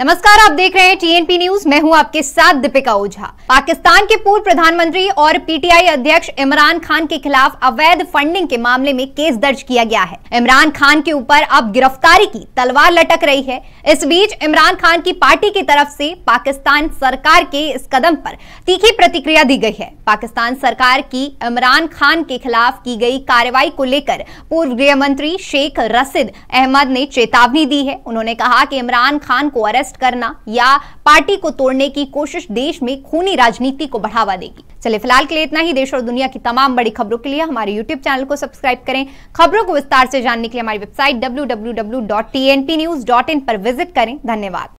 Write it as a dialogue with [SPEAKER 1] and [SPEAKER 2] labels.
[SPEAKER 1] नमस्कार आप देख रहे हैं टीएनपी न्यूज मैं हूं आपके साथ दीपिका ओझा पाकिस्तान के पूर्व प्रधानमंत्री और पीटीआई अध्यक्ष इमरान खान के खिलाफ अवैध फंडिंग के मामले में केस दर्ज किया गया है इमरान खान के ऊपर अब गिरफ्तारी की तलवार लटक रही है इस बीच इमरान खान की पार्टी की तरफ से पाकिस्तान सरकार के इस कदम पर तीखी प्रतिक्रिया दी गई है पाकिस्तान सरकार की इमरान खान के खिलाफ की गई कार्रवाई को लेकर पूर्व गृह मंत्री शेख रसीद अहमद ने चेतावनी दी है उन्होंने कहा की इमरान खान को अरेस्ट अरेस्ट करना या पार्टी को तोड़ने की कोशिश देश में खूनी राजनीति को बढ़ावा देगी चले फिलहाल के लिए इतना ही देश और दुनिया की तमाम बड़ी खबरों के लिए हमारे यूट्यूब चैनल को सब्सक्राइब करें खबरों को विस्तार से जानने के लिए हमारी वेबसाइट डब्ल्यू पर विजिट करें धन्यवाद